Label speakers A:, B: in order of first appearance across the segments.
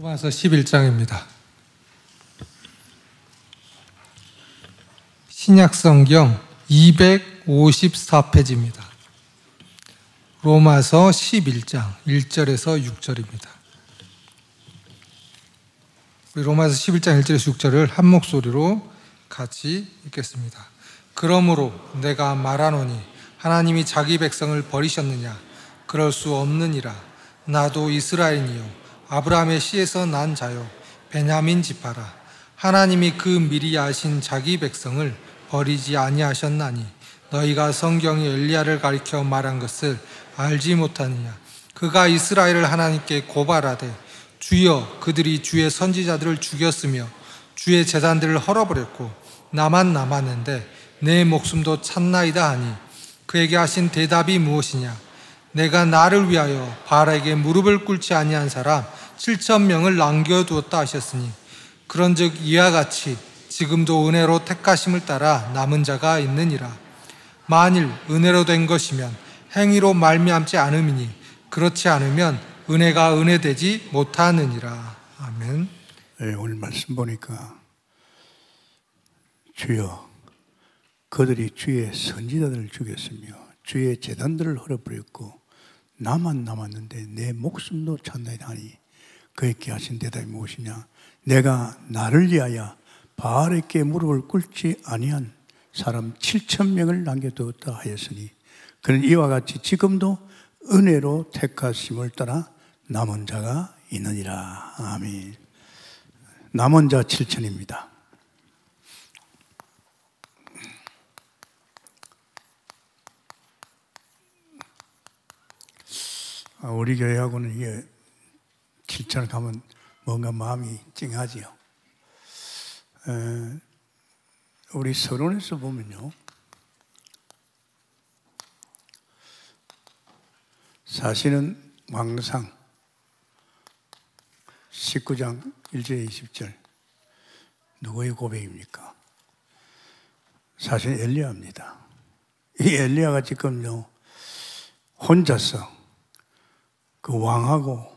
A: 로마서 11장입니다. 신약성경 254페이지입니다. 로마서 11장 1절에서 6절입니다. 우리 로마서 11장 1절에서 6절을 한 목소리로 같이 읽겠습니다. 그러므로 내가 말하노니 하나님이 자기 백성을 버리셨느냐 그럴 수 없느니라 나도 이스라엘이요 아브라함의 씨에서 난 자요 베냐민 지파라 하나님이 그 미리 아신 자기 백성을 버리지 아니하셨나니 너희가 성경이 엘리야를 가리켜 말한 것을 알지 못하느냐 그가 이스라엘을 하나님께 고발하되 주여 그들이 주의 선지자들을 죽였으며 주의 재단들을 헐어버렸고 나만 남았는데 내 목숨도 찾나이다 하니 그에게 하신 대답이 무엇이냐 내가 나를 위하여 바알에게 무릎을 꿇지 아니한 사람 7천 명을 남겨두었다 하셨으니 그런즉 이와 같이 지금도 은혜로 택하심을 따라 남은 자가 있느니라 만일 은혜로 된 것이면 행위로 말미암지 않음이니 그렇지 않으면 은혜가 은혜되지 못하느니라 아멘. 네, 오늘 말씀 보니까
B: 주여 그들이 주의 선지자들을 죽였으며 주의 재단들을 헐어버렸고 나만 남았는데 내 목숨도 찾나이다니 그에게 하신 대답이 무엇이냐 내가 나를 위하여 바알에게 무릎을 꿇지 아니한 사람 7천 명을 남겨두었다 하였으니 그는 이와 같이 지금도 은혜로 택하심을 따라 남은 자가 있느니라 아멘 남은 자 7천입니다 아, 우리 교회하고는 이게 길천을 가면 뭔가 마음이 찡하지요. 우리 서론에서 보면요. 사실은 왕상 19장 1절 20절 누구의 고백입니까? 사실 엘리야입니다. 이 엘리야가 지금요 혼자서 그 왕하고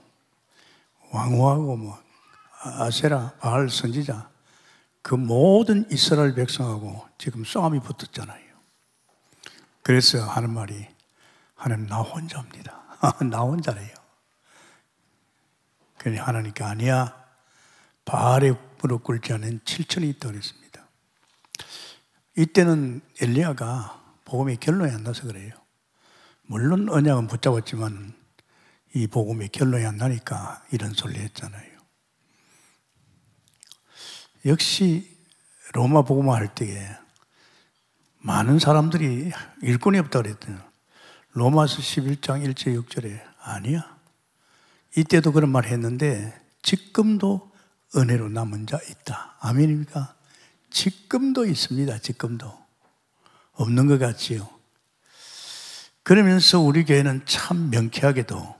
B: 왕후하고 뭐 아, 아세라 바알 선지자 그 모든 이스라엘 백성하고 지금 싸움이 붙었잖아요. 그래서 하는 말이 하나님 나 혼자입니다. 나 혼자래요. 그러니 하나님께 아니야 바알에 무릎 꿇지 않은 7천이 떠다습니다 이때는 엘리야가 복음이 결론이 안 나서 그래요. 물론 언약은 붙잡았지만 이 복음이 결론이 안 나니까 이런 소리 했잖아요. 역시 로마 복음화 할 때에 많은 사람들이 일꾼이 없다 고 그랬더니 로마서 11장 1절 6절에 아니야. 이때도 그런 말 했는데 지금도 은혜로 남은 자 있다. 아멘입니까? 지금도 있습니다. 지금도. 없는 것 같지요. 그러면서 우리 교회는 참 명쾌하게도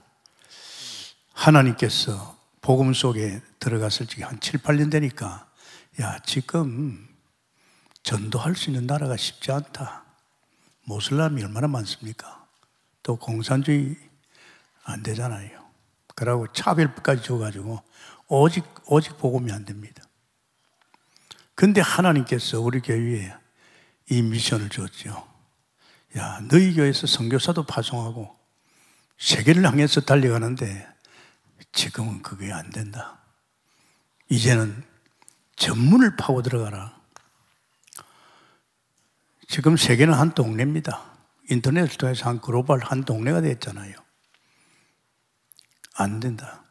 B: 하나님께서 복음 속에 들어갔을 적에 한 7, 8년 되니까 야, 지금 전도할 수 있는 나라가 쉽지 않다. 모슬람이 얼마나 많습니까? 또 공산주의 안 되잖아요. 그러고 차별까지 줘가지고 오직, 오직 복음이 안 됩니다. 근데 하나님께서 우리 교회에 이 미션을 줬죠. 야, 너희 교회에서 성교사도 파송하고 세계를 향해서 달려가는데 지금은 그게 안 된다. 이제는 전문을 파고 들어가라. 지금 세계는 한 동네입니다. 인터넷을 통해서 한 글로벌 한 동네가 됐잖아요. 안 된다.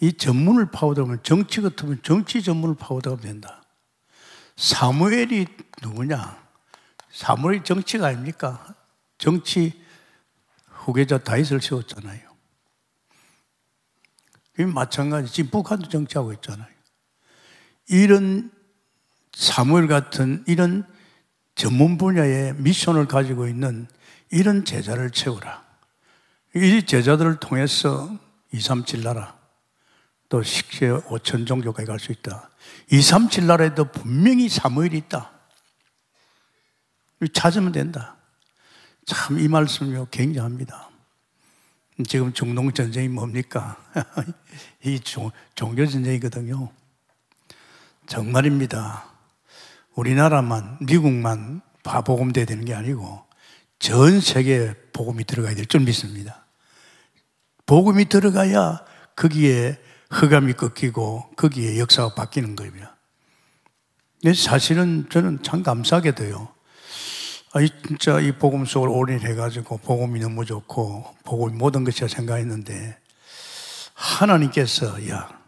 B: 이 전문을 파고 들어가면 정치 같으면 정치 전문을 파고 들어가면 된다. 사무엘이 누구냐? 사무엘이 정치가 아닙니까? 정치 후계자 다윗을 세웠잖아요. 이미 마찬가지 지금 북한도 정치하고 있잖아요. 이런 사물 같은 이런 전문 분야의 미션을 가지고 있는 이런 제자를 채우라. 이 제자들을 통해서 2, 3, 7 나라 또 식재 5천 종교까지 갈 수 있다. 2, 3, 7 나라에도 분명히 사무엘이 있다. 찾으면 된다. 참 이 말씀요 굉장합니다. 지금 중동 전쟁이 뭡니까? 이 종교 전쟁이거든요. 정말입니다. 우리나라만 미국만 바보금돼야 되는 게 아니고 전세계 복음이 들어가야 될 줄 믿습니다. 복음이 들어가야 거기에 흑암이 꺾이고 거기에 역사가 바뀌는 겁니다. 사실은 저는 참 감사하게도요. 아, 진짜 이 복음 속을 올인해가지고 복음이 너무 좋고 복음이 모든 것이라 생각했는데 하나님께서 야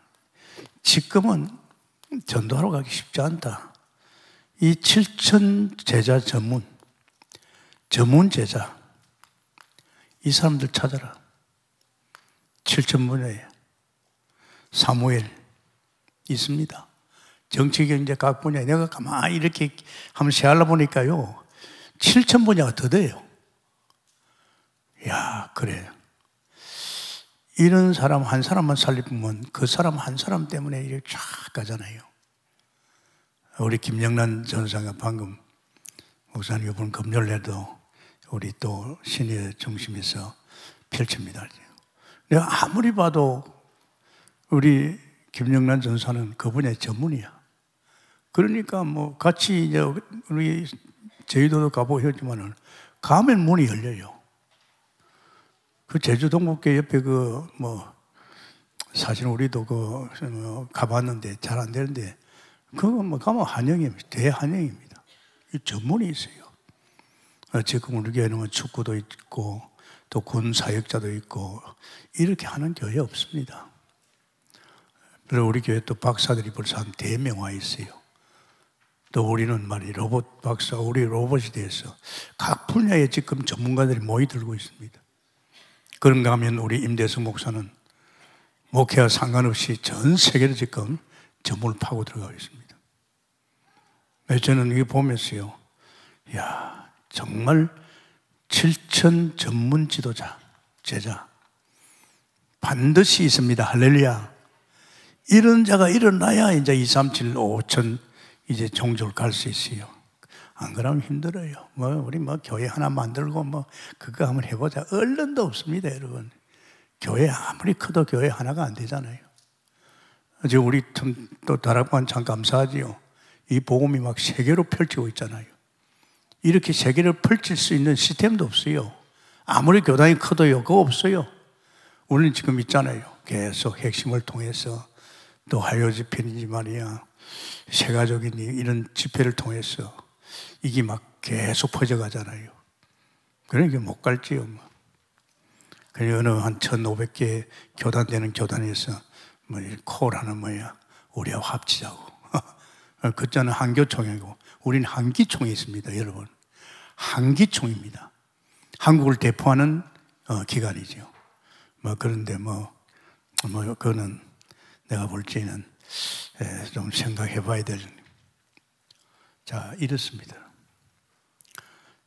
B: 지금은 전도하러 가기 쉽지 않다. 이 7천 제자 전문 전문 제자 이 사람들 찾아라. 7천 분의 사무엘 있습니다. 정치 경제 각 분야 내가 가만히 이렇게 한번 세알라 보니까요. 7천 분야가 더 돼요. 야, 그래. 이런 사람 한 사람만 살리면 그 사람 한 사람 때문에 이렇게 쫙 가잖아요. 우리 김영란 전사가 방금 목사님 이번 금요일에도 우리 또 신의 중심에서 펼칩니다. 내가 아무리 봐도 우리 김영란 전사는 그분의 전문이야. 그러니까 뭐 같이 이제 우리 제주도도 가보셨지만은 가면 문이 열려요. 그 제주동국회 옆에 그 뭐 사실 우리도 그 뭐 가봤는데 잘 안 되는데 그거 뭐 가면 한영입니다. 대한영입니다. 이 전문이 있어요. 어, 지금 우리가 하는 축구도 있고 또 군사역자도 있고 이렇게 하는 교회 없습니다. 그리고 우리 교회 또 박사들이 벌써 한 대명 네 와 있어요. 또 우리는 말이 로봇 박사, 우리 로봇에 대해서 각 분야에 지금 전문가들이 모이들고 있습니다. 그런가 하면 우리 임대성 목사는 목회와 상관없이 전 세계를 지금 전문을 파고 들어가고 있습니다. 네, 저는 이거 보면서요, 야 정말 7천 전문 지도자, 제자, 반드시 있습니다. 할렐루야. 이런 자가 일어나야 이제 2, 3, 7, 5천 이제 종족 을갈 수 있어요. 안 그러면 힘들어요. 뭐 우리 뭐 교회 하나 만들고 뭐 그거 한번 해보자. 얼른도 없습니다, 여러분. 교회 아무리 커도 교회 하나가 안 되잖아요. 이제 우리 또 다락방 참 감사하지요. 이 복음이 막 세계로 펼치고 있잖아요. 이렇게 세계를 펼칠 수 있는 시스템도 없어요. 아무리 교단이 커도요, 그거 없어요. 우리는 지금 있잖아요. 계속 핵심을 통해서 또 하여지 편이지 말이야. 세가적인 이런 집회를 통해서 이게 막 계속 퍼져가잖아요. 그러니까 못 갈지요. 뭐. 그래서 어느 한 1,500개 교단 되는 교단에서 뭐 콜하는 뭐야 우리와 합치자고. 어, 그자는 한교총이고 우린 한기총이 있습니다, 여러분. 한기총입니다. 한국을 대표하는 어, 기관이죠. 뭐 그런데 뭐, 뭐 그거는 내가 볼 때는 예, 좀 생각해 봐야 될. 자, 이렇습니다.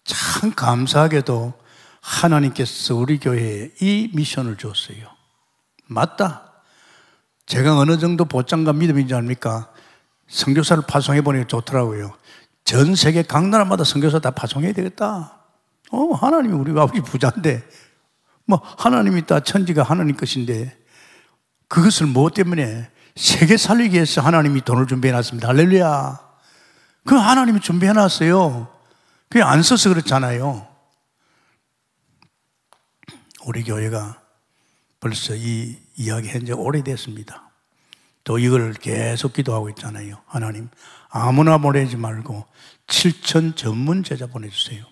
B: 참 감사하게도 하나님께서 우리 교회에 이 미션을 줬어요. 맞다. 제가 어느 정도 보장과 믿음인지 압니까? 선교사를 파송해 보니까 좋더라고요. 전 세계 각 나라마다 선교사 다 파송해야 되겠다. 어, 하나님이 우리 아버지 부자인데, 뭐 하나님이 다 천지가 하나님 것인데, 그것을 무 뭐 때문에 세계 살리기 위해서 하나님이 돈을 준비해 놨습니다. 할렐루야. 그 하나님이 준비해 놨어요. 그게 안 써서 그렇잖아요. 우리 교회가 벌써 이 이야기 한 지 오래됐습니다. 또 이걸 계속 기도하고 있잖아요. 하나님, 아무나 보내지 말고 7천 전문 제자 보내주세요.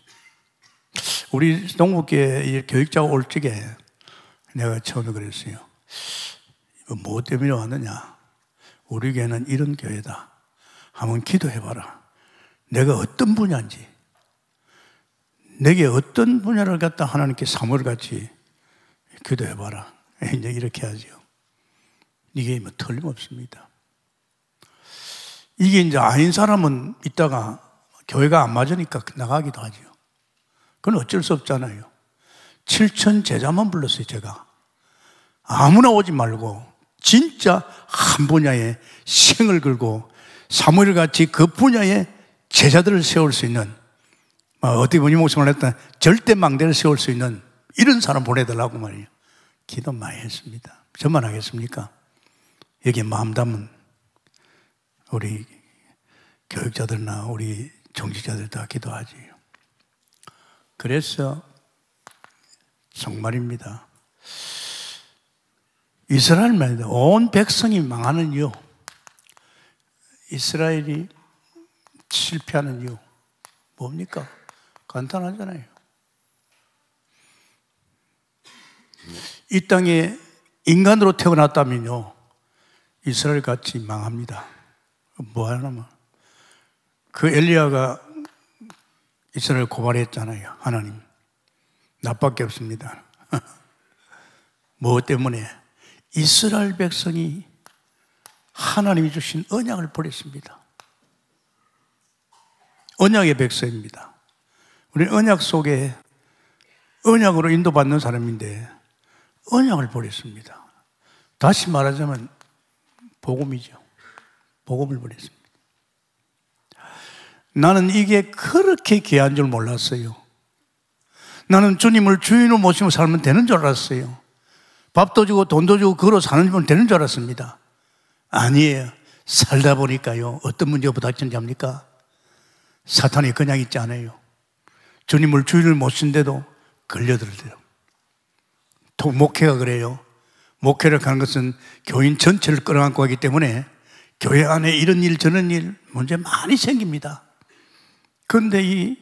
B: 우리 동북계 교육자가 올 적에 내가 처음에 그랬어요. 이거 뭐 때문에 왔느냐? 우리 교회는 이런 교회다. 한번 기도해봐라. 내가 어떤 분야인지, 내게 어떤 분야를 갖다 하나님께 사물같이 기도해봐라. 이제 이렇게 하죠. 이게 뭐 틀림없습니다. 이게 이제 아닌 사람은 있다가 교회가 안 맞으니까 나가기도 하죠. 그건 어쩔 수 없잖아요. 7천 제자만 불렀어요, 제가. 아무나 오지 말고 진짜 한 분야에 생을 걸고 사무엘 같이 그 분야에 제자들을 세울 수 있는 뭐 어떻게 보니 목숨을 했다 절대 망대를 세울 수 있는 이런 사람 보내달라고 말이에요. 기도 많이 했습니다. 저만 하겠습니까? 여기 마음 담은 우리 교육자들나 우리 정치자들 다 기도하지. 요 그래서 정말입니다. 이스라엘만 말온 백성이 망하는 이유 이스라엘이 실패하는 이유 뭡니까? 간단하잖아요. 이 땅에 인간으로 태어났다면요. 이스라엘 같이 망합니다. 뭐하나만그 엘리야가 이스라엘 고발했잖아요. 하나님 나밖에 없습니다. 뭐 때문에 이스라엘 백성이 하나님이 주신 언약을 버렸습니다. 언약의 백성입니다. 우리 언약 속에 언약으로 인도받는 사람인데 언약을 버렸습니다. 다시 말하자면 복음이죠. 복음을 버렸습니다. 나는 이게 그렇게 귀한 줄 몰랐어요. 나는 주님을 주인으로 모시고 살면 되는 줄 알았어요. 밥도 주고 돈도 주고 그걸로 사는 분 되는 줄 알았습니다. 아니에요. 살다 보니까요. 어떤 문제가 부닥치는지 압니까? 사탄이 그냥 있지 않아요. 주님을 주의를 못 쓴데도 걸려들어요. 목회가 그래요. 목회를 가는 것은 교인 전체를 끌어안고 하기 때문에 교회 안에 이런 일 저런 일 문제 많이 생깁니다. 그런데 이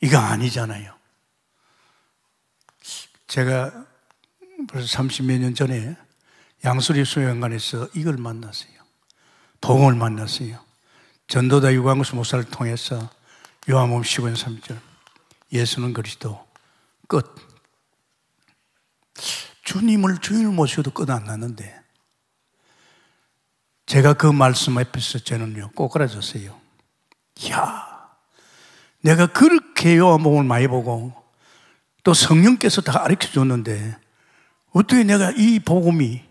B: 이거 아니잖아요. 제가 벌써 30몇 년 전에 양수리 수영관에서 이걸 만났어요. 동을 만났어요. 전도다 유광수 목사를 통해서 요한음 15년 3절 예수는 그리스도 끝 주님을 주인을 모셔도 끝 안 났는데 제가 그 말씀 앞에서 저는요 꼬꾸라졌어요 이야 내가 그렇게 요한복음을 많이 보고 또 성령께서 다 가르쳐 줬는데 어떻게 내가 이 복음이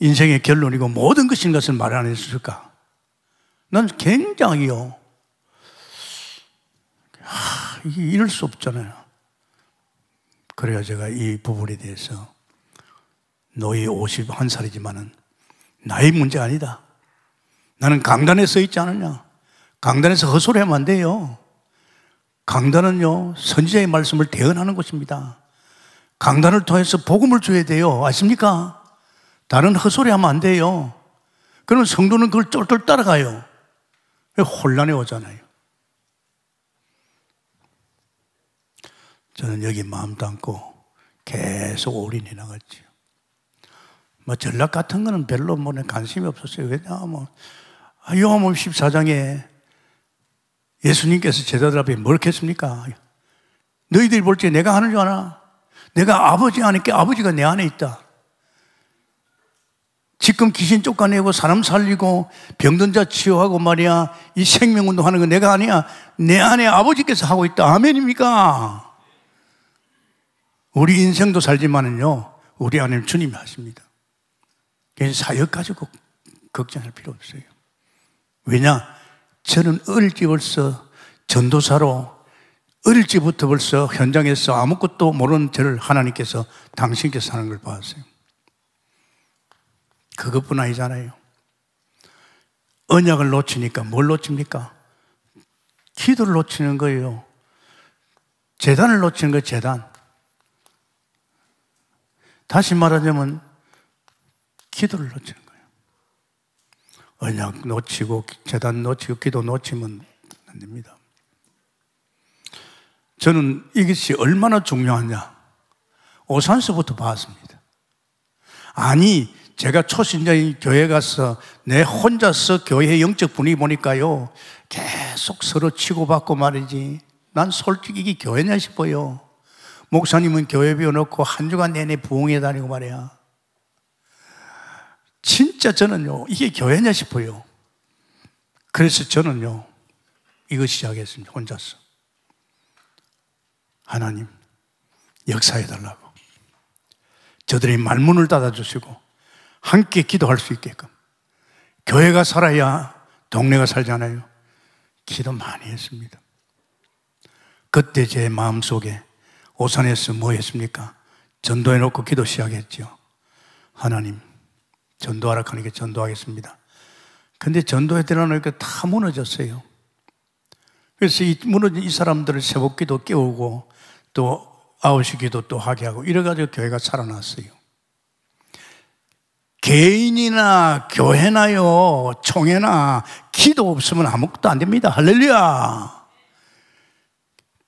B: 인생의 결론이고 모든 것인 것을 말 안 했을까? 난 굉장히요. 이게 이럴 수 없잖아요. 그래야 제가 이 부분에 대해서 너희 51살이지만은 나이 문제 아니다. 나는 강단에 서 있지 않느냐. 강단에서 허소하면안 돼요. 강단은요, 선지자의 말씀을 대언하는 곳입니다. 강단을 통해서 복음을 줘야 돼요. 아십니까? 다른 헛소리 하면 안 돼요. 그러면 성도는 그걸 쫄쫄 따라가요. 혼란에 오잖아요. 저는 여기 마음 담고 계속 올인해 나갔지뭐 전락 같은 거는 별로 뭐 관심이 없었어요. 왜냐하면 뭐, 아, 요한음 14장에 예수님께서 제자들 앞에 뭘 했습니까? 너희들이 볼지 내가 하는 줄 아나? 내가 아버지 안에 있게 아버지가 내 안에 있다. 지금 귀신 쫓아내고 사람 살리고 병든 자 치유하고 말이야 이 생명 운동하는 거 내가 아니야 내 안에 아버지께서 하고 있다 아멘입니까? 우리 인생도 살지만은요 우리 안에 주님이 하십니다. 그래서 사역 가지고 걱정할 필요 없어요. 왜냐 저는 어릴 때부터 전도사로 어릴 적부터 벌써 현장에서 아무것도 모르는 저를 하나님께서 당신께서 하는 걸 봤어요. 그것뿐 아니잖아요. 언약을 놓치니까 뭘 놓칩니까? 기도를 놓치는 거예요. 재단을 놓치는 거예요, 재단. 다시 말하자면, 기도를 놓치는 거예요. 언약 놓치고, 재단 놓치고, 기도 놓치면 안 됩니다. 저는 이것이 얼마나 중요하냐. 오산서부터 봤습니다. 아니, 제가 초신자인 교회 가서 내 혼자서 교회 영적 분위기 보니까요. 계속 서로 치고받고 말이지. 난 솔직히 이게 교회냐 싶어요. 목사님은 교회 비워놓고 한 주간 내내 부흥회 다니고 말이야. 진짜 저는요, 이게 교회냐 싶어요. 그래서 저는요, 이거 시작했습니다. 혼자서. 하나님 역사해 달라고 저들의 말문을 닫아주시고 함께 기도할 수 있게끔 교회가 살아야 동네가 살잖아요. 기도 많이 했습니다. 그때 제 마음속에 오산에서 뭐 했습니까? 전도해 놓고 기도 시작했죠. 하나님, 전도하라 하니까 전도하겠습니다. 근데 전도해 달라니까 다 무너졌어요. 그래서 이 무너진 이 사람들을 새벽기도 깨우고 또 아홉시 기도 또 하게 하고 이래가지고 교회가 살아났어요. 개인이나 교회나요, 총회나 기도 없으면 아무것도 안 됩니다. 할렐루야!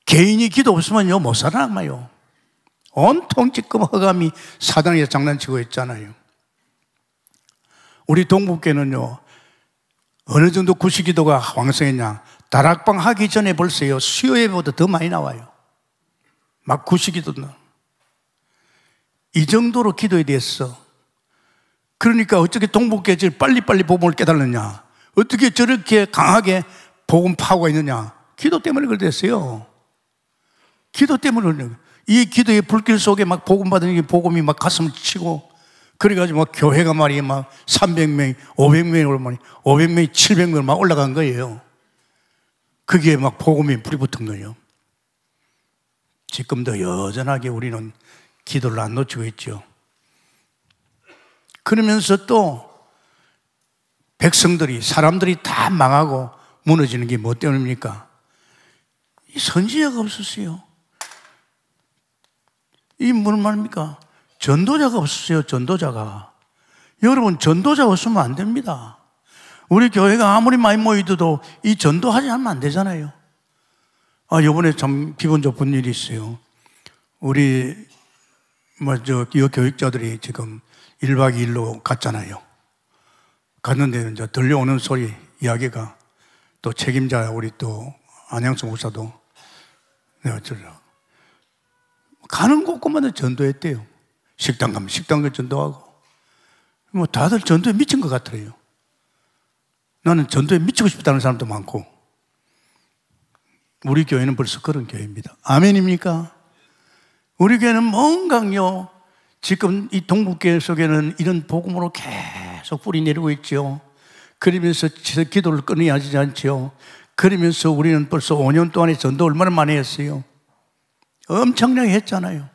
B: 개인이 기도 없으면요, 못 살아남아요. 온통 지금 허감이 사단에게 장난치고 있잖아요. 우리 동북계는요, 어느 정도 구시기도가 왕성했냐. 다락방 하기 전에 벌써요, 수요예보다 더 많이 나와요. 막 구시기도 나이 정도로 기도에 대해서 그러니까 어떻게 동북개질 빨리빨리 복음을 깨달느냐 어떻게 저렇게 강하게 복음 파고가 있느냐 기도 때문에 그랬어요 기도 때문에 이 기도의 불길 속에 막 복음 받은 게 복음이 막 가슴을 치고 그래가지고 막 교회가 말이막3 0 0명 500명이 올라니 5 0 0명7 0 0명막 올라간 거예요 그게 막 복음이 불이 붙은 거예요 지금도 여전하게 우리는 기도를 안 놓치고 있죠. 그러면서 또 백성들이 사람들이 다 망하고 무너지는 게 뭐 때문입니까? 선지자가 없었어요. 이 무슨 말입니까? 전도자가 없었어요. 전도자가 여러분 전도자 없으면 안 됩니다. 우리 교회가 아무리 많이 모이더도 이 전도하지 않으면 안 되잖아요. 아, 요번에 참 기분 좋은 일이 있어요. 우리, 뭐, 저, 기업 교육자들이 지금 1박 2일로 갔잖아요. 갔는데 이제 들려오는 소리, 이야기가 또 책임자, 우리 또 안양수 목사도, 네, 어쩌죠. 가는 곳곳마다 전도했대요. 식당 가면 식당에 전도하고. 뭐 다들 전도에 미친 것 같더래요. 나는 전도에 미치고 싶다는 사람도 많고. 우리 교회는 벌써 그런 교회입니다. 아멘입니까? 우리 교회는 뭔가요. 지금 이 동북교회 속에는 이런 복음으로 계속 뿌리 내리고 있죠 그러면서 기도를 끊어야 하지 않죠 그러면서 우리는 벌써 5년 동안에 전도 얼마나 많이 했어요. 엄청나게 했잖아요.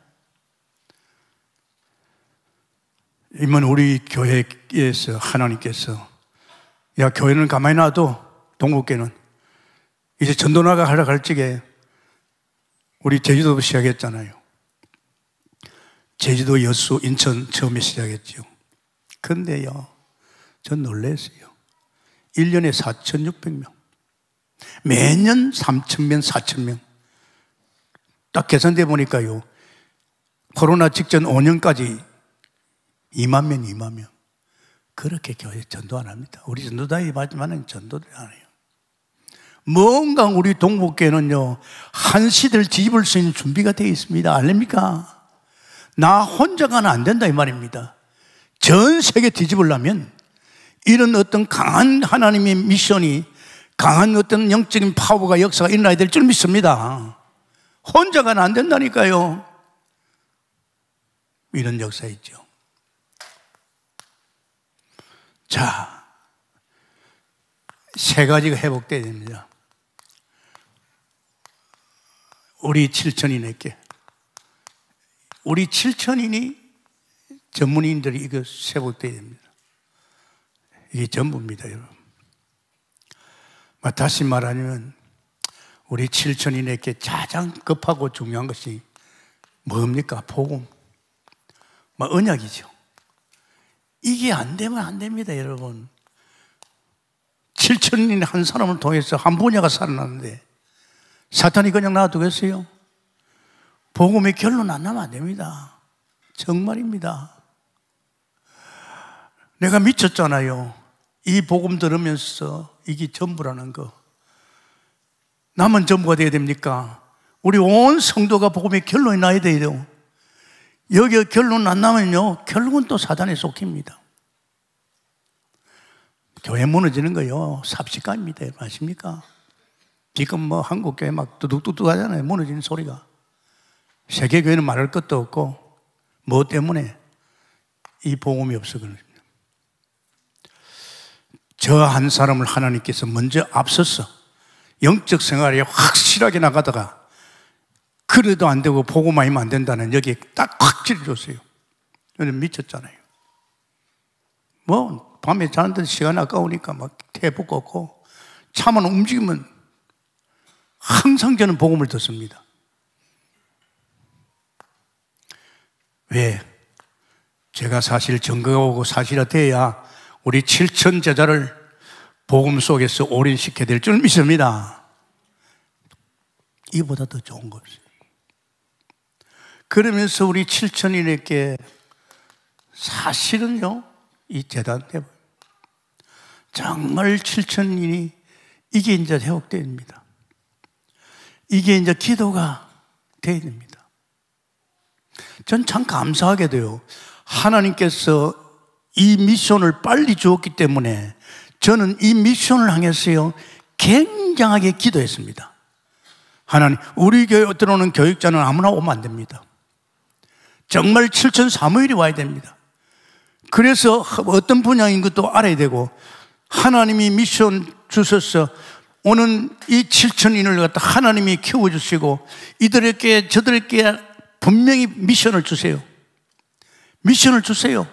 B: 이번 우리 교회에서 하나님께서 야 교회는 가만히 놔도 동국계는 이제 전도나가 하러 갈 적에 우리 제주도도 시작했잖아요. 제주도, 여수, 인천 처음에 시작했죠. 근데요, 전 놀랬어요. 1년에 4,600명. 매년 3,000명, 4,000명. 딱 계산돼 보니까요, 코로나 직전 5년까지 2만 명, 2만 명. 그렇게 교회 전도 안 합니다. 우리 전도단이 맞지만은 전도를 안 해요. 뭔가 우리 동북계는요한 시대를 뒤집을 수 있는 준비가 되어 있습니다. 알립니까? 나 혼자가는 안 된다, 이 말입니다. 전 세계 뒤집으려면 이런 어떤 강한 하나님의 미션이 강한 어떤 영적인 파워가 역사가 일어나야 될 줄 믿습니다. 혼자가는 안 된다니까요. 이런 역사 있죠. 자, 세 가지가 회복돼야 됩니다. 우리 7천인에게 우리 7천인이 전문인들이 이거 세복돼야 됩니다. 이게 전부입니다, 여러분. 다시 말하면 우리 7천인에게 가장 급하고 중요한 것이 뭡니까? 복음. 뭐 언약이죠. 이게 안 되면 안 됩니다, 여러분. 7천인 한 사람을 통해서 한 분야가 살아났는데 사탄이 그냥 놔두겠어요? 복음의 결론 안 나면 안 됩니다. 정말입니다. 내가 미쳤잖아요. 이 복음 들으면서 이게 전부라는 거. 남은 전부가 돼야 됩니까? 우리 온 성도가 복음의 결론이 나야 돼요. 여기 결론 안 나면요, 결국은 또 사단에 속힙니다. 교회 무너지는 거요, 삽시간입니다. 아십니까? 지금 뭐 한국 교회 막 두둑두둑 하잖아요. 무너지는 소리가. 세계 교회는 말할 것도 없고 뭐 때문에 이 복음이 없어 그런 겁니다. 저 한 사람을 하나님께서 먼저 앞서서 영적 생활에 확실하게 나가다가 그래도 안 되고 복음만 하면 안 된다는 여기에 딱 확실히 줬어요. 왜냐 미쳤잖아요. 뭐 밤에 자는데 시간 아까우니까 막 태복 걷고 차만 움직이면 항상 저는 복음을 듣습니다. 왜? 제가 사실 정거하고 사실화돼야 우리 7천 제자를 복음 속에서 올인시켜야 될 줄 믿습니다. 이보다 더 좋은 것이. 그러면서 우리 7천인에게 사실은요, 이 재단 때 정말 7천인이 이게 이제 회복됩니다. 이게 이제 기도가 되어야 됩니다. 전 참 감사하게 돼요. 하나님께서 이 미션을 빨리 주었기 때문에 저는 이 미션을 향해서요, 굉장하게 기도했습니다. 하나님, 우리 교회 들어오는 교육자는 아무나 오면 안 됩니다. 정말 7천 사무엘이 와야 됩니다. 그래서 어떤 분야인 것도 알아야 되고, 하나님이 미션 주셔서 오는 이 7천인을 갖다 하나님이 키워주시고 이들에게 저들에게 분명히 미션을 주세요. 미션을 주세요.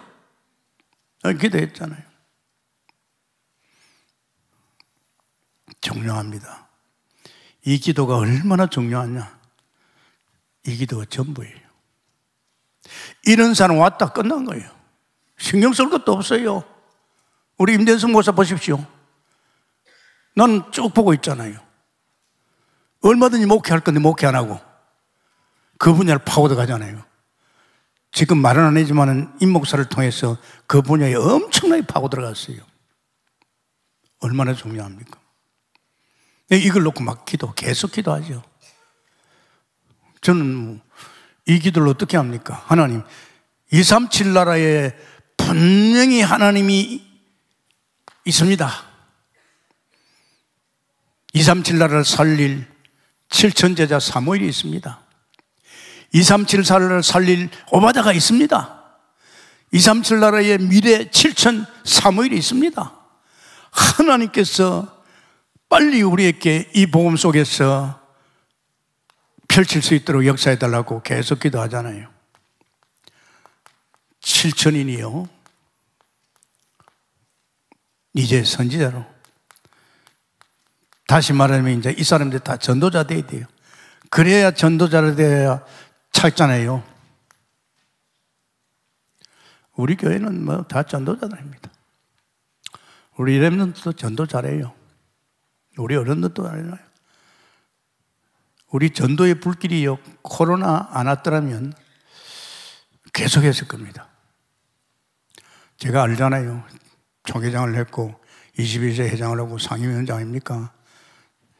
B: 기도했잖아요. 중요합니다. 이 기도가 얼마나 중요하냐. 이 기도가 전부예요. 이런 사람 왔다 끝난 거예요. 신경 쓸 것도 없어요. 우리 임대수 모사 보십시오. 나는 쭉 보고 있잖아요. 얼마든지 목회할 건데 목회 안 하고 그 분야를 파고들어가잖아요. 지금 말은 안 하지만 임 목사를 통해서 그 분야에 엄청나게 파고들어갔어요. 얼마나 중요합니까? 네, 이걸 놓고 막 기도, 계속 기도하죠. 저는 뭐 이 기도를 어떻게 합니까? 하나님, 237 나라에 분명히 하나님이 있습니다. 237 나라를 살릴 7천 제자 사무엘이 있습니다. 237나라 살릴 오바다가 있습니다. 237 나라의 미래 7천 사무엘이 있습니다. 하나님께서 빨리 우리에게 이 복음 속에서 펼칠 수 있도록 역사해 달라고 계속 기도하잖아요. 7천인이요. 이제 선지자로 다시 말하면 이제 이 사람들이 다 전도자 돼야 돼요. 그래야 전도자를 돼야 찰잖아요. 우리 교회는 뭐 다 전도자들입니다. 우리 랩런트도 전도잘해요 우리 어른들도 잘해요. 우리 전도의 불길이요. 코로나 안 왔더라면 계속했을 겁니다. 제가 알잖아요. 총회장을 했고 21세 회장을 하고 상임위원장입니까?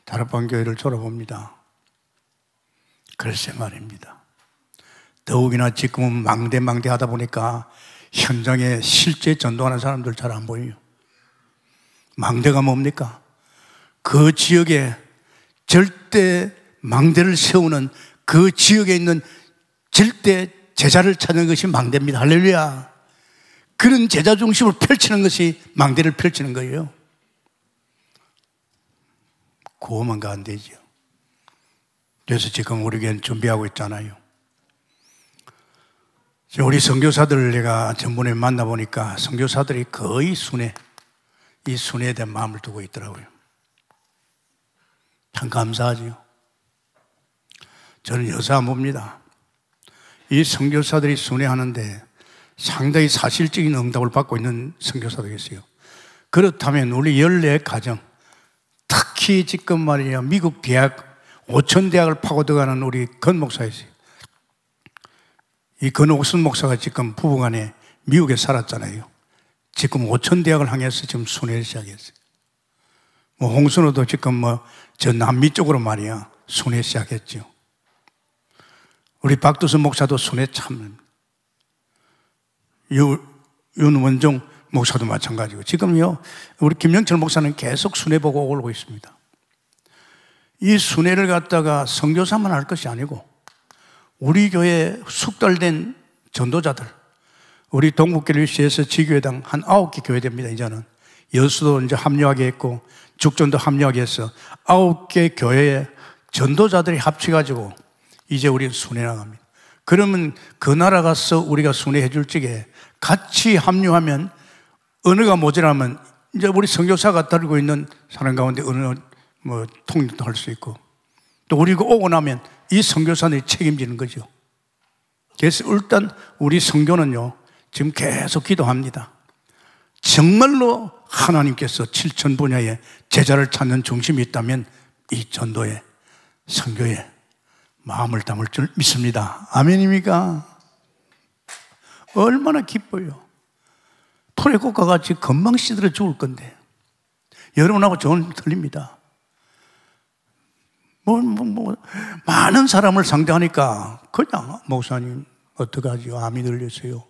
B: 다락방 교회를 졸업합니다. 글쎄 말입니다. 더욱이나 지금은 망대망대 하다 보니까 현장에 실제 전도하는 사람들 잘 안 보여요. 망대가 뭡니까? 그 지역에 절대 망대를 세우는 그 지역에 있는 절대 제자를 찾는 것이 망대입니다. 할렐루야. 그런 제자 중심을 펼치는 것이 망대를 펼치는 거예요. 구호만 가 안 되죠. 그래서 지금 우리겐 준비하고 있잖아요. 우리 선교사들을 내가 전번에 만나보니까 선교사들이 거의 순회, 이 순회에 대한 마음을 두고 있더라고요. 참감사하죠 저는 여사 봅니다. 이 선교사들이 순회하는데 상당히 사실적인 응답을 받고 있는 선교사들이 있어요. 그렇다면 우리 14 가정, 특히 지금 말이냐 미국 대학 5천 대학을 파고들어가는 우리 건 목사이지. 이 건옥순 목사가 지금 부부간에 미국에 살았잖아요. 지금 5천 대학을 향해서 지금 순회를 시작했어요. 뭐 홍순호도 지금 뭐저 남미 쪽으로 말이야 순회 시작했죠. 우리 박두수 목사도 순회 참는. 윤원종 목사도 마찬가지고 지금요 우리 김영철 목사는 계속 순회 보고 올고 있습니다. 이 순회를 갖다가 성교사만할 것이 아니고 우리 교회 숙달된 전도자들 우리 동국교류시에서 지교회당 한 아홉 개 교회됩니다 이제는 여수도 이제 합류하게 했고 죽전도 합류하게 해서 아홉 개 교회에 전도자들이 합쳐가지고 이제 우리 순회 나갑니다. 그러면 그 나라 가서 우리가 순회해 줄 적에 같이 합류하면 은혜가 모자라면 이제 우리 성교사가 다루고 있는 사람 가운데 어느 뭐 통역도 할 수 있고 또 우리가 오고 나면 이 성교사들이 책임지는 거죠. 그래서 일단 우리 성교는요 지금 계속 기도합니다. 정말로 하나님께서 7천 분야에 제자를 찾는 중심이 있다면 이 전도에 성교에 마음을 담을 줄 믿습니다. 아멘입니까? 얼마나 기뻐요. 톤의 꽃과 같이 금방 시들어 죽을 건데 여러분하고 저는 틀립니다. 뭐, 뭐, 뭐, 많은 사람을 상대하니까 그냥 목사님 어떡하지요? 암이 들렸어요.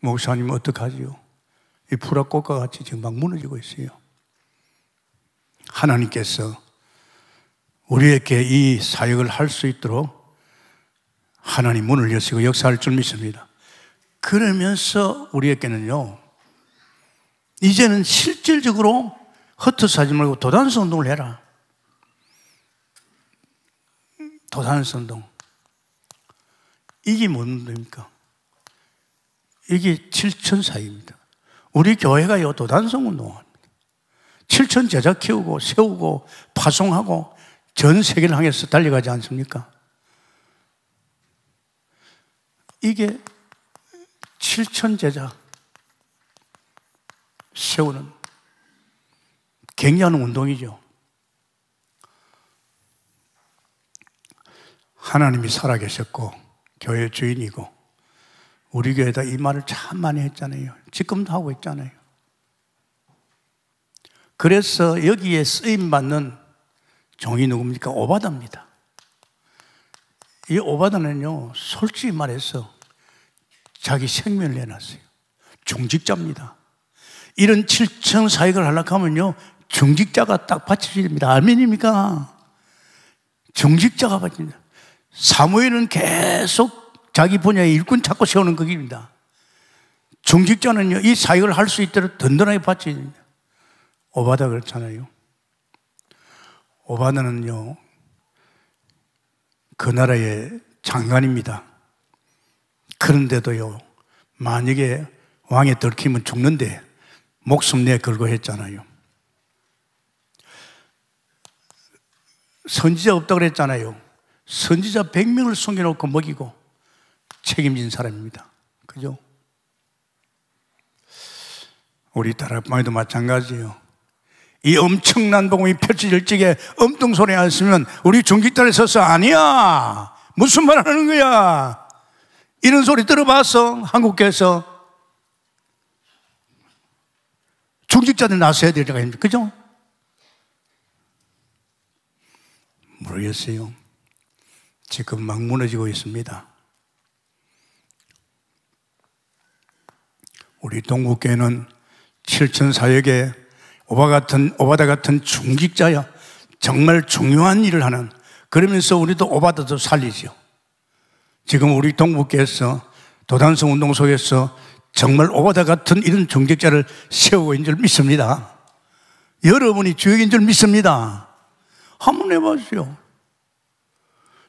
B: 목사님 어떡하지요? 이 풀화꽃과 같이 지금 막 무너지고 있어요. 하나님께서 우리에게 이 사역을 할 수 있도록 하나님 문을 여시고 역사할 줄 믿습니다. 그러면서 우리에게는요, 이제는 실질적으로 허투헛 하지 말고 도단수 운동을 해라. 도단수 운동. 이게 뭔 운동입니까? 이게 7천사입니다. 우리 교회가 이 도단수 운동합니다. 7천 제자 키우고 세우고 파송하고 전 세계를 향해서 달려가지 않습니까? 이게 7천 제자 세우는 굉장한 운동이죠. 하나님이 살아계셨고 교회 주인이고 우리 교회다 이 말을 참 많이 했잖아요. 지금도 하고 있잖아요. 그래서 여기에 쓰임 받는 종이 누굽니까? 오바다입니다. 이 오바다는요, 솔직히 말해서 자기 생명을 내놨어요. 중직자입니다. 이런 7천 사역을 하락하면요 중직자가 딱 받쳐줍니다. 아멘입니까? 중직자가 받칩니다. 사무엘은 계속 자기 분야에 일꾼 찾고 세우는 것입니다. 중직자는요, 이 사역을 할 수 있도록 든든하게 받칩니다. 쳐 오바다 그렇잖아요. 오바다는요, 그 나라의 장관입니다. 그런데도요, 만약에 왕에 들키면 죽는데, 목숨 내걸고 했잖아요. 선지자 없다고 그랬잖아요. 선지자 100명을 숨겨놓고 먹이고 책임진 사람입니다. 그죠? 우리 다락방에도 마찬가지예요. 이 엄청난 복음이 펼쳐질 적에 엄뚱소리 안 쓰면 우리 중기단에 서서 아니야! 무슨 말 하는 거야! 이런 소리 들어봤어? 한국에서 중직자들 나서야 되는 거아닙니 그죠? 모르겠어요. 지금 막 무너지고 있습니다. 우리 동국교회는 7천 사역에 오바 같은, 오바다 같은 중직자야. 정말 중요한 일을 하는. 그러면서 우리도 오바다도 살리죠. 지금 우리 동북교에서 도단성 운동 속에서 정말 오바다 같은 이런 종직자를 세우고 있는 줄 믿습니다. 여러분이 주역인 줄 믿습니다. 한번 해보세요.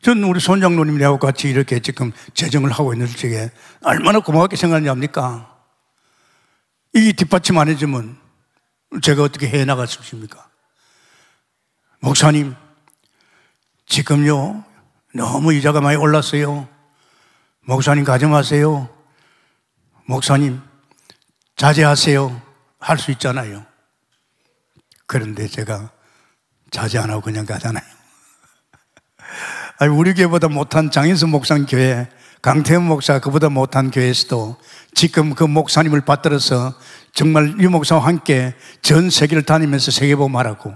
B: 전 우리 손장로님하고 같이 이렇게 지금 재정을 하고 있는 중에 얼마나 고맙게 생각하는지 압니까? 이 뒷받침 안 해주면 제가 어떻게 해 나갈 수 있습니까? 목사님, 지금요, 너무 이자가 많이 올랐어요. 목사님 가지 마세요. 목사님, 자제하세요. 할 수 있잖아요. 그런데 제가 자제 안 하고 그냥 가잖아요. 아니, 우리 교회보다 못한 장인수 목사 교회, 강태현 목사 그보다 못한 교회에서도 지금 그 목사님을 받들어서 정말 이 목사와 함께 전 세계를 다니면서 세계보험하라고.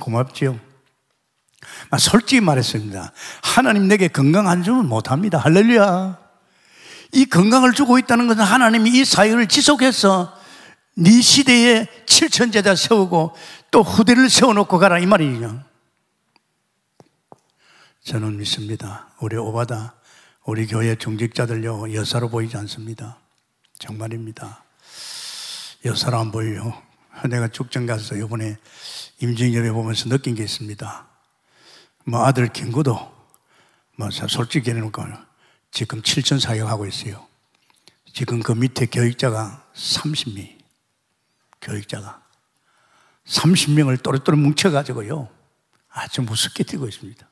B: 고맙지요. 아, 솔직히 말했습니다. 하나님 내게 건강 안 주면 못합니다. 할렐루야. 이 건강을 주고 있다는 것은 하나님이 이 사역을 지속해서 네 시대에 칠천제자 세우고 또 후대를 세워놓고 가라 이 말이죠. 저는 믿습니다. 우리 오바다, 우리 교회 중직자들요 여사로 보이지 않습니다. 정말입니다. 여사로 안 보여요. 내가 죽전 가서 이번에 임진엽에 보면서 느낀 게 있습니다. 뭐 아들 김구도 뭐 솔직히 해놓고 지금 7천 사역하고 있어요. 지금 그 밑에 교육자가 30명, 교육자가 30명을 또렷또렷 뭉쳐가지고요. 아주 무섭게 뛰고 있습니다.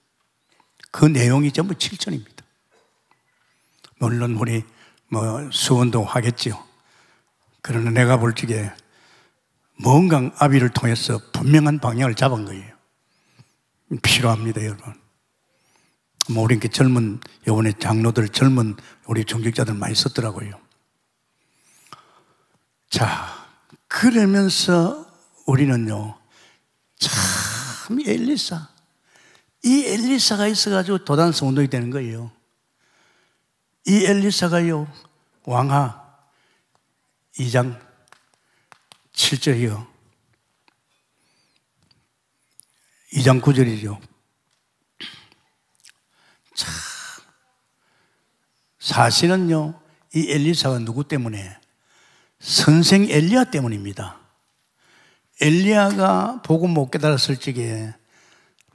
B: 그 내용이 전부 7천입니다. 물론 우리 뭐 수원도 하겠지요. 그러나 내가 볼 적에 뭔가 아비를 통해서 분명한 방향을 잡은 거예요. 필요합니다, 여러분. 아마 뭐 우리 이렇게 젊은, 요번에 장로들 젊은 우리 종교자들 많이 썼더라고요. 자, 그러면서 우리는요, 참 엘리사. 이 엘리사가 있어가지고 도단성 운동이 되는 거예요. 이 엘리사가요, 왕하 2장 7절이요. 2장 9절이죠. 참. 사실은요, 이 엘리사가 누구 때문에? 선생 엘리아 때문입니다. 엘리야가 복음 못 깨달았을 적에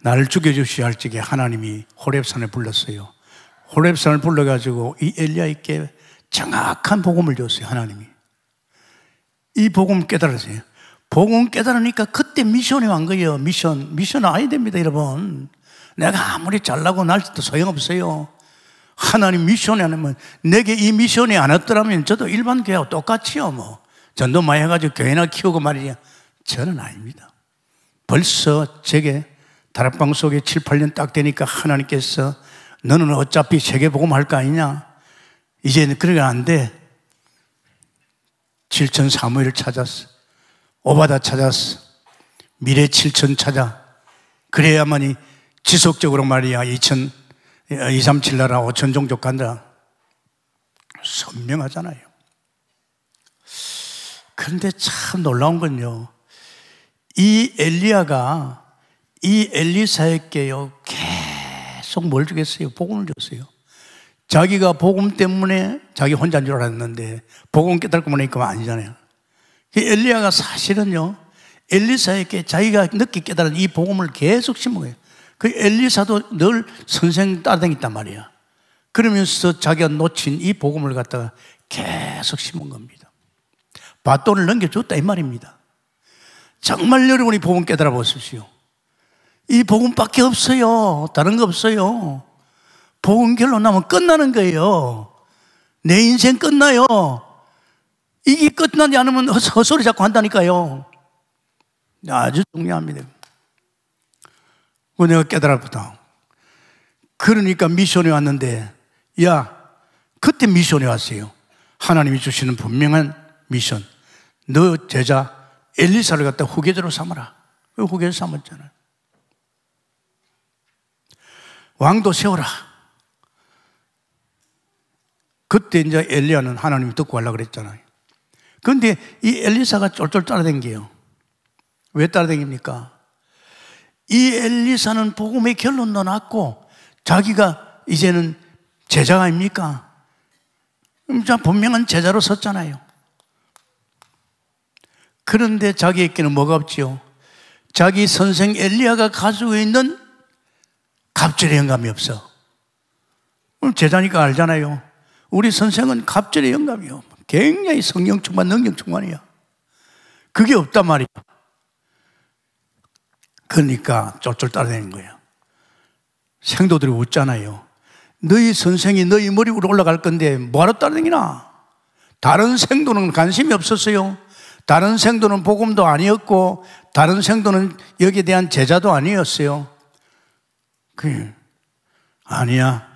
B: 나를 죽여주시오 할 적에 하나님이 호랩산에 불렀어요. 호랩산을 불러가지고 이 엘리야에게 정확한 복음을 줬어요. 하나님이. 이 복음 깨달았어요. 복음 깨달으니까 그때 미션이 온 거예요. 미션. 미션 아야 됩니다, 여러분. 내가 아무리 잘나고 날지도 소용없어요. 하나님 미션이 아니면 내게 이 미션이 안 왔더라면 저도 일반 교회하고 똑같이요 뭐 전도 많이 해가지고 교회나 키우고 말이야 저는 아닙니다 벌써 제게 다락방 속에 7, 8년 딱 되니까 하나님께서 너는 어차피 세계복음 할거 아니냐 이제는 그러면 안돼 7천 사무엘 찾았어 오바다 찾았어 미래 7천 찾아 그래야만이 지속적으로 말이야 2 0 0 0 2, 3, 7나라 5천 종족 간다 선명하잖아요 그런데 참 놀라운 건요 이 엘리야가 이 엘리사에게요 계속 뭘 주겠어요? 복음을 줬어요 자기가 복음 때문에 자기 혼자인 줄 알았는데 복음 깨달고 보니까 아니잖아요 그 엘리야가 사실은요 엘리사에게 자기가 늦게 깨달은 이 복음을 계속 심은 거요 그 엘리사도 늘 선생 따라다녔단 말이야. 그러면서 자기가 놓친 이 복음을 갖다가 계속 심은 겁니다. 밧돈을 넘겨줬다 이 말입니다. 정말 여러분이 복음 깨달아 보십시오. 이 복음밖에 없어요. 다른 거 없어요. 복음 결론 나면 끝나는 거예요. 내 인생 끝나요. 이게 끝나지 않으면 허, 헛소리 자꾸 한다니까요. 아주 중요합니다. 내가 깨달았다. 그러니까 미션에 왔는데, 야, 그때 미션에 왔어요. 하나님이 주시는 분명한 미션. 너 제자 엘리사를 갖다 후계자로 삼아라. 왜 그 후계자 삼았잖아요. 왕도 세워라. 그때 이제 엘리아는 하나님이 듣고 하려고 그랬잖아요. 그런데 이 엘리사가 쫄쫄 따라댕겨요. 왜 따라댕깁니까? 이 엘리사는 복음의 결론도 났고 자기가 이제는 제자가 아닙니까? 분명한 제자로 섰잖아요. 그런데 자기에게는 뭐가 없지요? 자기 선생 엘리야가 가지고 있는 갑절의 영감이 없어. 제자니까 알잖아요. 우리 선생은 갑절의 영감이요. 굉장히 성령 충만, 능력 충만이야. 그게 없단 말이야. 그러니까 쫄쫄 따라다니는 거예요. 생도들이 웃잖아요. 너희 선생이 너희 머리 위로 올라갈 건데 뭐하러 따라다니나? 다른 생도는 관심이 없었어요. 다른 생도는 복음도 아니었고 다른 생도는 여기에 대한 제자도 아니었어요. 그 아니야.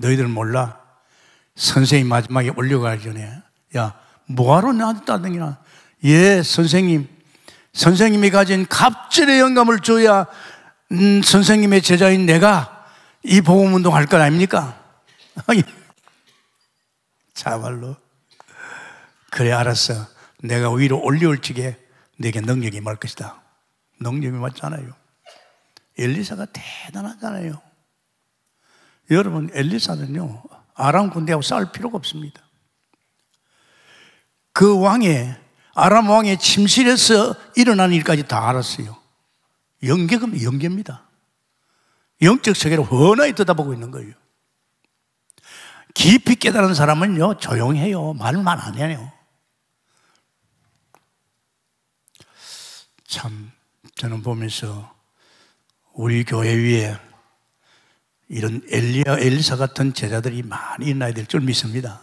B: 너희들 몰라. 선생님 마지막에 올려가기 전에 야 뭐하러 나한테 따등이나 예 선생님 선생님이 가진 갑질의 영감을 줘야 음, 선생님의 제자인 내가 이 보험 운동할 것 아닙니까? 자말로 그래 알았어. 내가 위로 올려올지게 내게 능력이 말 것이다. 능력이 맞잖아요. 엘리사가 대단하잖아요. 여러분 엘리사는요 아람 군대하고 싸울 필요가 없습니다. 그 왕의 아람 왕의 침실에서 일어난 일까지 다 알았어요. 연계금 연계입니다. 영적 세계를 훤하게 뜯어보고 있는 거예요. 깊이 깨달은 사람은요, 조용해요. 말만 안 해요. 참, 저는 보면서 우리 교회 위에 이런 엘리야, 엘리사 같은 제자들이 많이 일어나야 될 줄 믿습니다.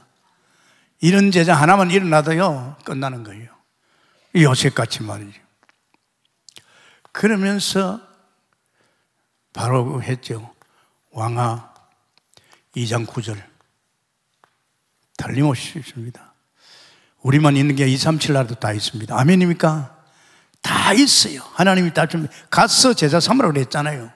B: 이런 제자 하나만 일어나도요, 끝나는 거예요. 요셉같이 말이죠. 그러면서 바로 했죠. 왕하 2장 9절. 달림없이 있습니다. 우리만 있는 게 2, 3, 7나라도 다 있습니다. 아멘입니까? 다 있어요. 하나님이 다 준비. 가서 제자 삼으라고 그잖아요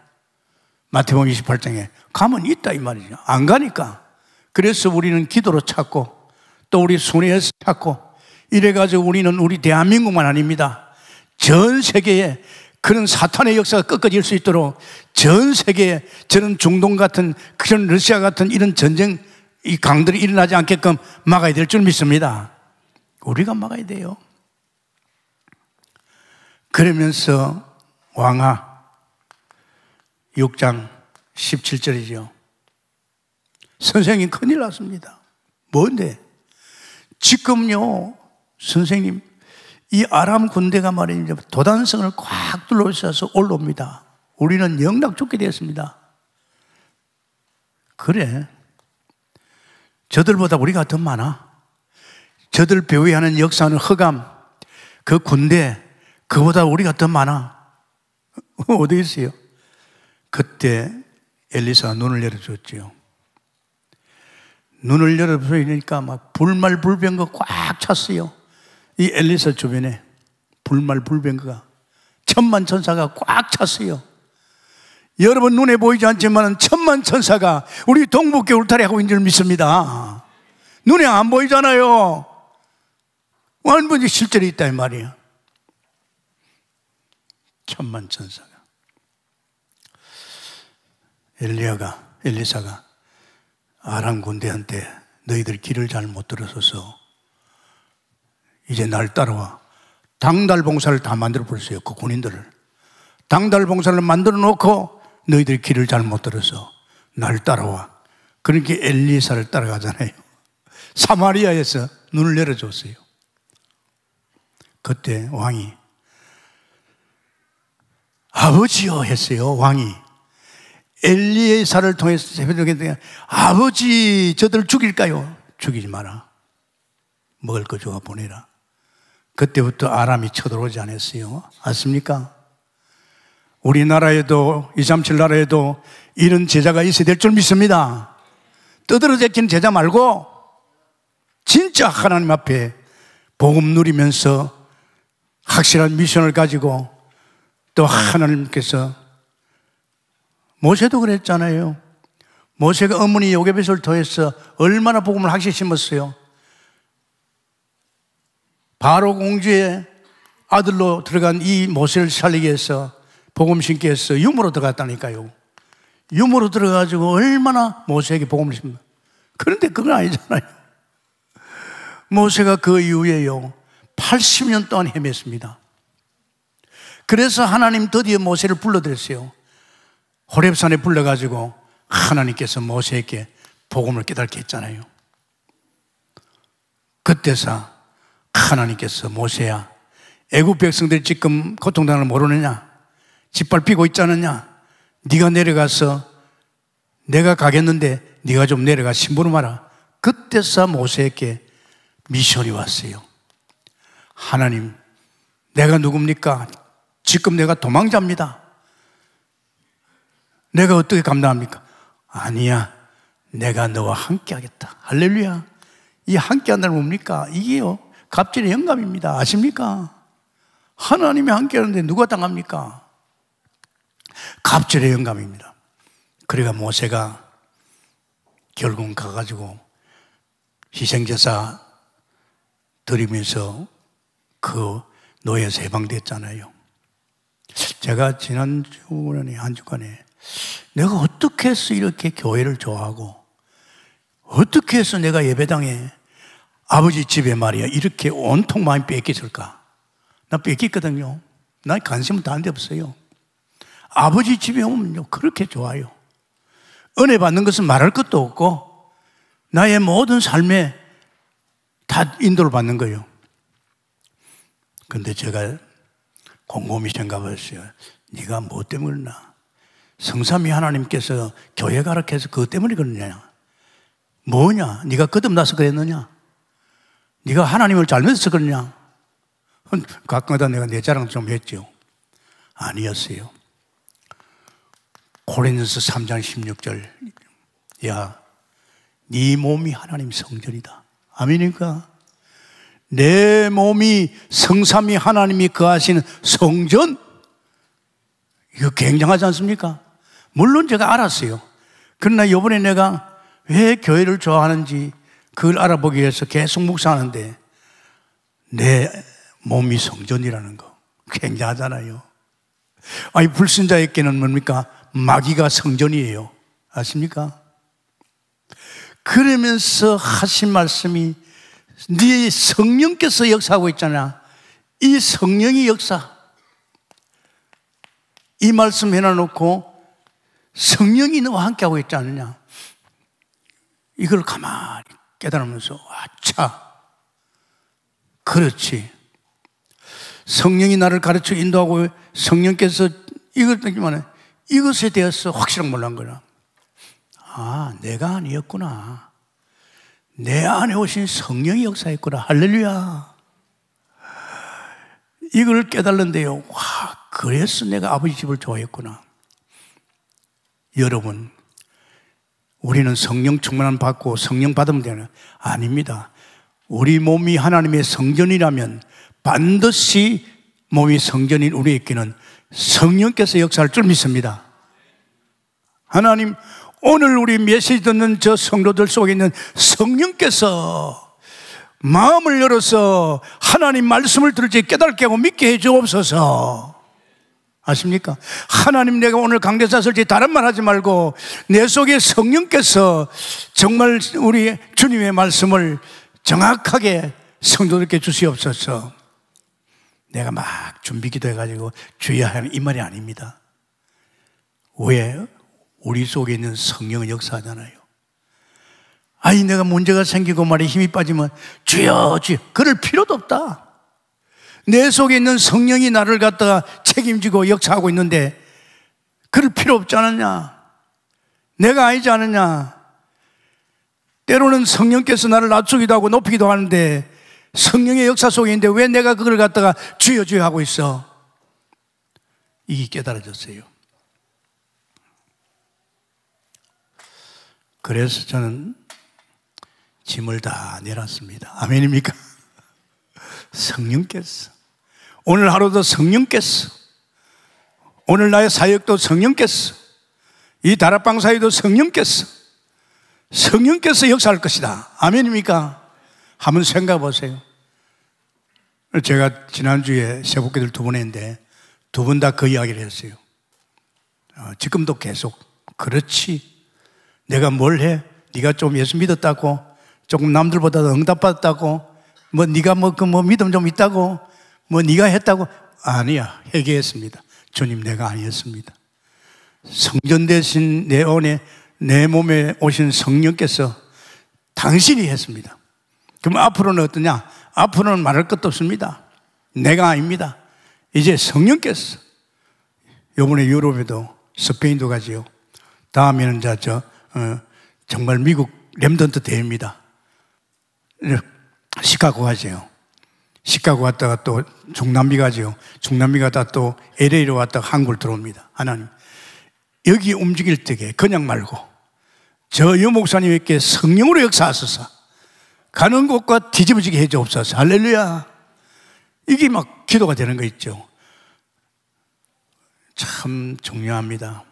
B: 마태복음 28장에 가면 있다 이 말이죠. 안 가니까. 그래서 우리는 기도로 찾고 또 우리 순회에서 찾고 이래가지고 우리는 우리 대한민국만 아닙니다. 전 세계에 그런 사탄의 역사가 꺾어질 수 있도록 전 세계에 저런 중동 같은 그런 러시아 같은 이런 전쟁 이 강들이 일어나지 않게끔 막아야 될 줄 믿습니다. 우리가 막아야 돼요. 그러면서 왕하 6장 17절이죠. 선생님 큰일 났습니다. 뭔데? 지금요, 선생님, 이 아람 군대가 말이죠 도단성을 꽉 둘러싸서 올라옵니다. 우리는 영락 죽게 되었습니다. 그래. 저들보다 우리가 더 많아. 저들 배회하는 역사는 허감, 그 군대, 그보다 우리가 더 많아. 어디 있어요? 그때 엘리사가 눈을 열어줬지요. 눈을 열어줘이러니까막 불말불병과 꽉 찼어요. 이 엘리사 주변에 불말불변가 천만 천사가 꽉 찼어요. 여러분 눈에 보이지 않지만 천만 천사가 우리 동북계 울타리 하고 있는 줄 믿습니다. 눈에 안 보이잖아요. 완전히 실제로 있다 이 말이에요. 천만 천사가 엘리아가 엘리사가 아람 군대한테 너희들 길을 잘 못 들어서서 이제 날 따라와. 당달 봉사를 다 만들어 버렸어요. 그 군인들을. 당달 봉사를 만들어 놓고 너희들이 길을 잘못 들어서 날 따라와. 그러니까 엘리사를 따라가잖아요. 사마리아에서 눈을 내려줬어요 그때 왕이 아버지요 했어요. 왕이 엘리사를 통해서 새벽에 아버지 저들 죽일까요? 죽이지 마라. 먹을 거 주어 보내라. 그때부터 아람이 쳐들어오지 않았어요. 아십니까? 우리나라에도, 237 나라에도 이런 제자가 있어야 될 줄 믿습니다. 떠들어져 낀 제자 말고, 진짜 하나님 앞에 복음 누리면서 확실한 미션을 가지고 또 하나님께서 모세도 그랬잖아요. 모세가 어머니 요괴뱃을 통해서 얼마나 복음을 확실히 심었어요. 바로 공주의 아들로 들어간 이 모세를 살리기 위해서 복음신께서 유모로 들어갔다니까요. 유모로 들어가지고 얼마나 모세에게 복음을 심나. 그런데 그건 아니잖아요. 모세가 그 이후에요. 80년 동안 헤맸습니다. 그래서 하나님 드디어 모세를 불러드렸어요. 호랩산에 불러가지고 하나님께서 모세에게 복음을 깨닫게 했잖아요. 그때서 하나님께서 모세야 애굽 백성들이 지금 고통당하는 모르느냐? 짓밟히고 있지 않느냐? 네가 내려가서 내가 가겠는데 네가 좀 내려가 신부름하라 그때서 모세에게 미션이 왔어요. 하나님, 내가 누굽니까? 지금 내가 도망자입니다. 내가 어떻게 감당합니까? 아니야. 내가 너와 함께 하겠다. 할렐루야. 이 함께 한다는 뭡니까? 이게요. 갑질의 영감입니다. 아십니까? 하나님이 함께 하는데 누가 당합니까? 갑질의 영감입니다. 그래가 그러니까 모세가 결국 가가지고 희생제사 드리면서 그 노예에서 해방됐잖아요. 제가 지난주에 한 주간에 내가 어떻게 해서 이렇게 교회를 좋아하고 어떻게 해서 내가 예배당에 아버지 집에 말이야 이렇게 온통 마음이 뺏겼을까? 나 뺏겼거든요. 나 관심은 다른데 없어요. 아버지 집에 오면요 그렇게 좋아요. 은혜 받는 것은 말할 것도 없고 나의 모든 삶에 다 인도를 받는 거예요. 근데 제가 곰곰이 생각했어요. 네가 뭐 때문에 그러나? 성삼위 하나님께서 교회 가르쳐서 그것 때문에 그러냐? 뭐냐? 네가 거듭나서 그랬느냐? 네가 하나님을 잘면서 그러냐? 가끔가다 내가 내 자랑 좀 했죠. 아니었어요. 고린도서 3장 16절. 야, 네 몸이 하나님 성전이다. 아멘입니내 몸이 성삼이 하나님이 거하시는 성전? 이거 굉장하지 않습니까? 물론 제가 알았어요. 그러나 요번에 내가 왜 교회를 좋아하는지 그걸 알아보기 위해서 계속 묵상하는데 내 몸이 성전이라는 거 굉장하잖아요. 아니 불신자에게는 뭡니까? 마귀가 성전이에요. 아십니까? 그러면서 하신 말씀이 네 성령께서 역사하고 있잖아. 이 성령이 역사. 이 말씀 해놔놓고 성령이 너와 함께하고 있지 않느냐. 이걸 가만히 깨달으면서 아차 그렇지 성령이 나를 가르쳐 인도하고 성령께서 이것 때 이것에 대해서 확실한 몰란 거야. 아, 내가 아니었구나. 내 안에 오신 성령이 역사했구나. 할렐루야. 이걸 깨달는데요. 와, 그래서 내가 아버지 집을 좋아했구나. 여러분, 우리는 성령 충만함 받고 성령 받으면 되는 아닙니다. 우리 몸이 하나님의 성전이라면 반드시 몸이 성전인 우리에게는 성령께서 역사할 줄 믿습니다. 하나님 오늘 우리 메시지 듣는 저 성도들 속에 있는 성령께서 마음을 열어서 하나님 말씀을 들을지 깨닫게 하고 믿게 해주옵소서. 아십니까? 하나님 내가 오늘 강대사 설치 다른 말 하지 말고 내 속에 성령께서 정말 우리 주님의 말씀을 정확하게 성도들께 주시옵소서. 내가 막 준비 기도해가지고 주의하 는이 말이 아닙니다. 왜 우리 속에 있는 성령은 역사잖아요 아니 내가 문제가 생기고 말이 힘이 빠지면 주여 주여 그럴 필요도 없다. 내 속에 있는 성령이 나를 갖다가 책임지고 역사하고 있는데 그럴 필요 없지 않느냐? 내가 아니지 않느냐? 때로는 성령께서 나를 낮추기도 하고 높이기도 하는데 성령의 역사 속에 있는데 왜 내가 그걸 갖다가 주여 주여 하고 있어? 이게 깨달아졌어요. 그래서 저는 짐을 다 내놨습니다. 아멘입니까? 성령께서 오늘 하루도 성령께서 오늘 나의 사역도 성령께서 이 다락방 사이도 성령께서 성령께서 역사할 것이다. 아멘입니까? 한번 생각해 보세요. 제가 지난주에 새벽기들두 번 했는데 두 번 다 그 이야기를 했어요. 어, 지금도 계속 그렇지. 내가 뭘 해? 네가 좀 예수 믿었다고 조금 남들보다 응답받았다고 뭐 네가 뭐 그뭐 그뭐 믿음 좀 있다고 뭐 네가 했다고? 아니야. 회개했습니다. 주님 내가 아니었습니다. 성전 대신 내 안에 내 몸에 오신 성령께서 당신이 했습니다. 그럼 앞으로는 어떠냐? 앞으로는 말할 것도 없습니다. 내가 아닙니다. 이제 성령께서 요번에 유럽에도 스페인도 가지요. 다음에는 자, 저, 어, 정말 미국 램던트 대회입니다. 시카고 가지요. 시카고 왔다가 또 중남미 가지요 중남미 가다 또 LA로 왔다가 한국을 들어옵니다. 하나님. 여기 움직일 때에 그냥 말고 저 여목사님께 성령으로 역사하소서. 가는 곳과 뒤집어지게 해주옵소서. 할렐루야. 이게 막 기도가 되는 거 있죠. 참 중요합니다.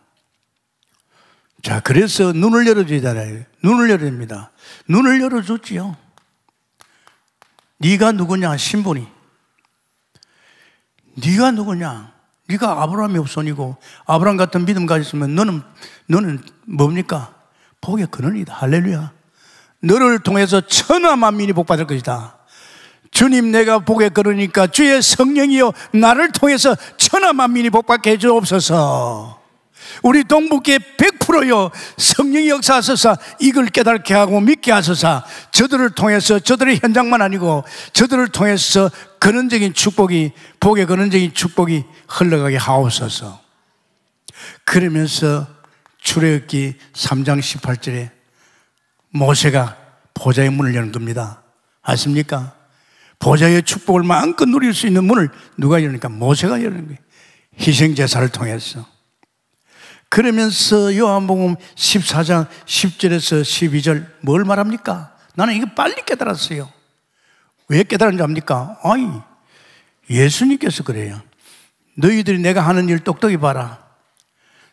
B: 자, 그래서 눈을 열어주잖아요. 눈을 열어줍니다. 눈을 열어줬지요. 네가 누구냐 신분이 네가 누구냐 네가 아브라함의 후손이고 아브라함 같은 믿음 가졌으면 너는 너는 뭡니까 복의 근원이다 할렐루야 너를 통해서 천하 만민이 복받을 것이다 주님 내가 복의 근원이니까 주의 성령이여 나를 통해서 천하 만민이 복받게 해주옵소서 우리 동북계 100%요 성령 역사하소서 이걸 깨닫게 하고 믿게 하소서 저들을 통해서 저들의 현장만 아니고 저들을 통해서 근원적인 축복이 복의 근원적인 축복이 흘러가게 하옵소서 그러면서 출애굽기 3장 18절에 모세가 보좌의 문을 여는 겁니다 아십니까? 보좌의 축복을 마음껏 누릴 수 있는 문을 누가 여니까 모세가 열는 거예요 희생제사를 통해서 그러면서 요한복음 14장 10절에서 12절 뭘 말합니까? 나는 이거 빨리 깨달았어요. 왜 깨달은지 압니까? 아이, 예수님께서 그래요. 너희들이 내가 하는 일 똑똑히 봐라.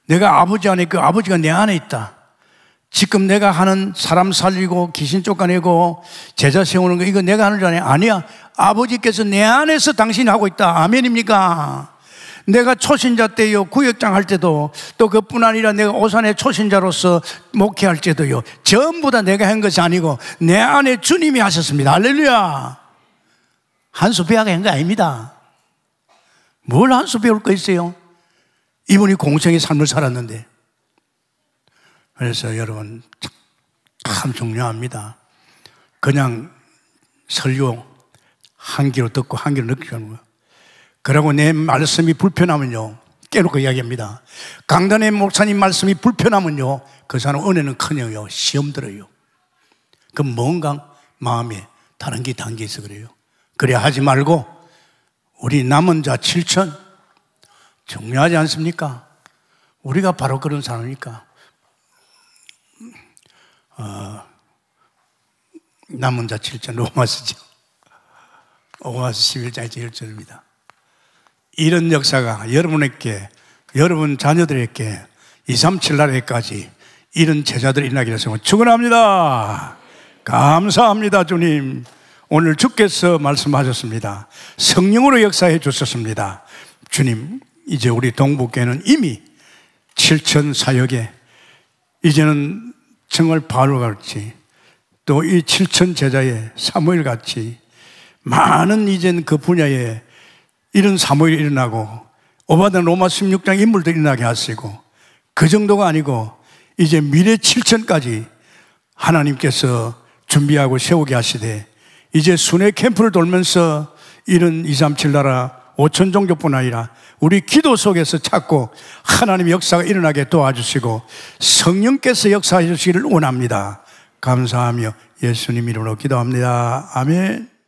B: 내가 아버지 안에 있고 아버지가 내 안에 있다. 지금 내가 하는 사람 살리고 귀신 쫓아내고 제자 세우는 거 이거 내가 하는 줄 아냐? 아니야. 아버지께서 내 안에서 당신이 하고 있다. 아멘입니까? 내가 초신자 때요 구역장 할 때도 또 그뿐 아니라 내가 오산의 초신자로서 목회할 때도요 전부 다 내가 한 것이 아니고 내 안에 주님이 하셨습니다 할렐루야 한수 배하게 한거 아닙니다 뭘 한수 배울 거 있어요 이분이 공생의 삶을 살았는데 그래서 여러분 참 중요합니다 그냥 설교 한 귀로 듣고 한 귀로 느끼는 거예요 그러고 내 말씀이 불편하면요. 깨놓고 이야기합니다. 강단의 목사님 말씀이 불편하면요. 그 사람 은혜는 커녕요. 시험 들어요. 그 뭔가 마음에 다른 게 담겨 있어 그래요. 그래 하지 말고 우리 남은 자 7천 중요하지 않습니까? 우리가 바로 그런 사람이니까. 어, 남은 자 7천 로마스죠. 로마스 11장 1절입니다. 이런 역사가 여러분에게, 여러분 자녀들에게 2, 3, 7날에까지 이런 제자들이 일어나게 되서 축원합니다. 감사합니다, 주님. 오늘 주께서 말씀하셨습니다. 성령으로 역사해 주셨습니다. 주님, 이제 우리 동북교는 이미 7천 사역에 이제는 정말 바로 갈지 또 이 7천 제자의 사무일 같이 많은 이젠 그 분야에 이런 사무엘이 일어나고 오바다 로마 16장 인물도 일어나게 하시고 그 정도가 아니고 이제 미래 7천까지 하나님께서 준비하고 세우게 하시되 이제 순회 캠프를 돌면서 이런 237 나라 5천 종교뿐 아니라 우리 기도 속에서 찾고 하나님의 역사가 일어나게 도와주시고 성령께서 역사해 주시기를 원합니다. 감사하며 예수님 이름으로 기도합니다. 아멘.